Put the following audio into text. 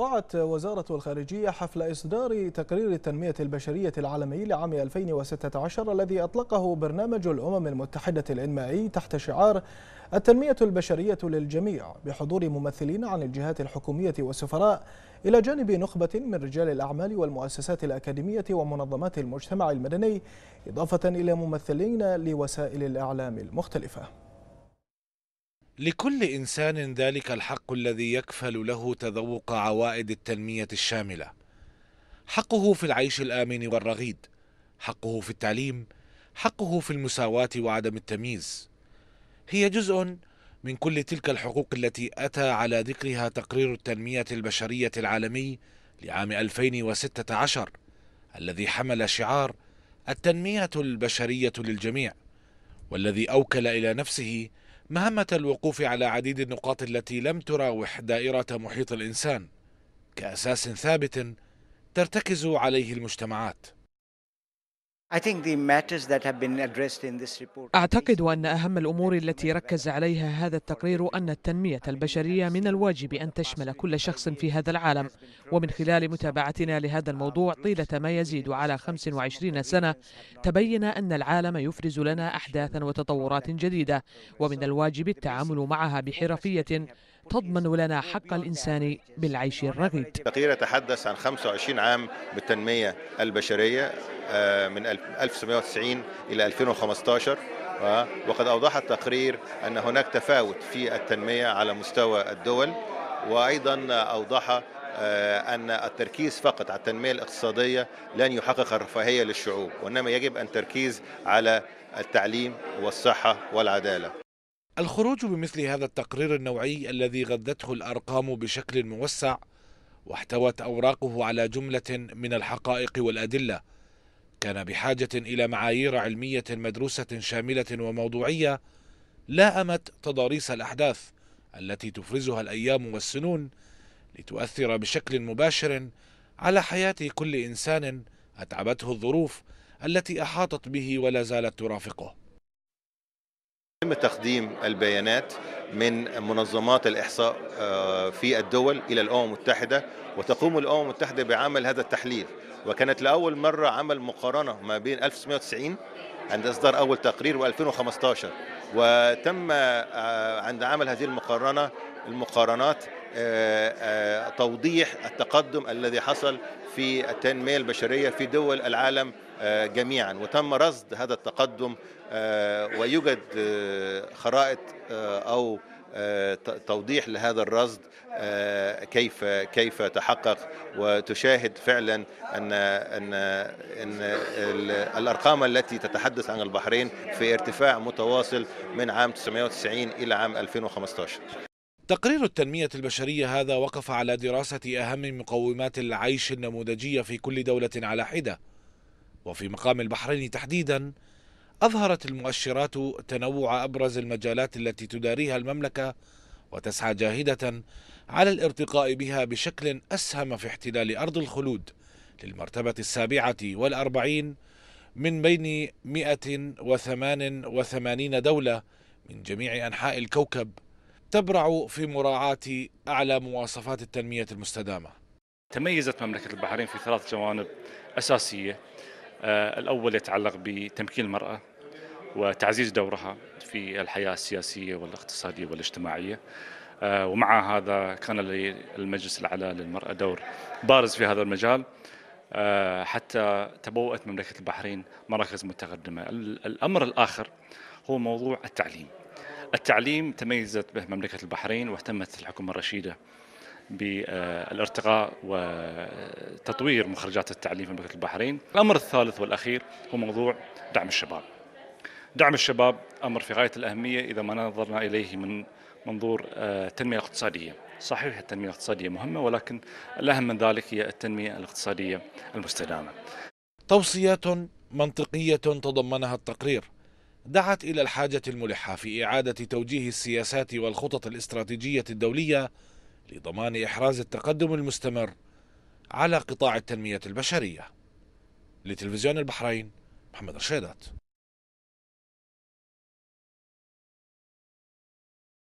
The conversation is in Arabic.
رعت وزارة الخارجية حفل إصدار تقرير التنمية البشرية العالمي لعام 2016 الذي أطلقه برنامج الأمم المتحدة الإنمائي تحت شعار التنمية البشرية للجميع بحضور ممثلين عن الجهات الحكومية والسفراء إلى جانب نخبة من رجال الأعمال والمؤسسات الأكاديمية ومنظمات المجتمع المدني إضافة إلى ممثلين لوسائل الإعلام المختلفة لكل انسان ذلك الحق الذي يكفل له تذوق عوائد التنميه الشامله حقه في العيش الامن والرغيد حقه في التعليم حقه في المساواه وعدم التمييز هي جزء من كل تلك الحقوق التي اتى على ذكرها تقرير التنميه البشريه العالمي لعام 2016 الذي حمل شعار التنميه البشريه للجميع والذي اوكل الى نفسه مهمة الوقوف على عديد النقاط التي لم تراوح دائرة محيط الإنسان كأساس ثابت ترتكز عليه المجتمعات أعتقد أن أهم الأمور التي ركز عليها هذا التقرير أن التنمية البشرية من الواجب أن تشمل كل شخص في هذا العالم ومن خلال متابعتنا لهذا الموضوع طيلة ما يزيد على 25 سنة تبين أن العالم يفرز لنا أحداثا وتطورات جديدة ومن الواجب التعامل معها بحرفية تضمن لنا حق الإنسان بالعيش الرغيد التقرير يتحدث عن 25 عام بالتنمية البشرية آه، من 1990 إلى 2015 آه، وقد أوضح التقرير أن هناك تفاوت في التنمية على مستوى الدول وأيضا أوضح آه، أن التركيز فقط على التنمية الاقتصادية لن يحقق الرفاهية للشعوب وإنما يجب أن تركيز على التعليم والصحة والعدالة الخروج بمثل هذا التقرير النوعي الذي غذته الارقام بشكل موسع واحتوت اوراقه على جمله من الحقائق والادله كان بحاجه الى معايير علميه مدروسه شامله وموضوعيه لاءمت تضاريس الاحداث التي تفرزها الايام والسنون لتؤثر بشكل مباشر على حياه كل انسان اتعبته الظروف التي احاطت به ولا زالت ترافقه تقديم البيانات من منظمات الإحصاء آه، في الدول إلى الأمم المتحدة وتقوم الأمم المتحدة بعمل هذا التحليل وكانت لأول مرة عمل مقارنة ما بين 1990 عند إصدار أول تقرير و2015 وتم آه، عند عمل هذه المقارنة المقارنات آه، آه، توضيح التقدم الذي حصل في التنمية البشرية في دول العالم آه، جميعا وتم رصد هذا التقدم ويوجد خرائط أو توضيح لهذا الرصد كيف كيف تحقق وتشاهد فعلا ان ان ان الارقام التي تتحدث عن البحرين في ارتفاع متواصل من عام 1990 الى عام 2015 تقرير التنمية البشرية هذا وقف على دراسة أهم مقومات العيش النموذجية في كل دولة على حدة وفي مقام البحرين تحديدا أظهرت المؤشرات تنوع أبرز المجالات التي تداريها المملكة وتسعى جاهدة على الارتقاء بها بشكل أسهم في احتلال أرض الخلود للمرتبة السابعة والأربعين من بين 188 دولة من جميع أنحاء الكوكب تبرع في مراعاة أعلى مواصفات التنمية المستدامة تميزت مملكة البحرين في ثلاث جوانب أساسية آه، الأول يتعلق بتمكين المرأة وتعزيز دورها في الحياة السياسية والاقتصادية والاجتماعية آه، ومع هذا كان للمجلس الأعلى للمرأة دور بارز في هذا المجال آه، حتى تبوأت مملكة البحرين مراكز متقدمة الأمر الآخر هو موضوع التعليم التعليم تميزت به مملكة البحرين واهتمت الحكومة الرشيدة بالارتقاء وتطوير مخرجات التعليم في مملكة البحرين الأمر الثالث والأخير هو موضوع دعم الشباب دعم الشباب أمر في غاية الأهمية إذا ما نظرنا إليه من منظور آه، التنمية الاقتصادية صحيح التنمية الاقتصادية مهمة ولكن الأهم من ذلك هي التنمية الاقتصادية المستدامة توصيات منطقية تضمنها التقرير دعت إلى الحاجة الملحة في إعادة توجيه السياسات والخطط الاستراتيجية الدولية لضمان إحراز التقدم المستمر على قطاع التنمية البشرية لتلفزيون البحرين محمد رشيدات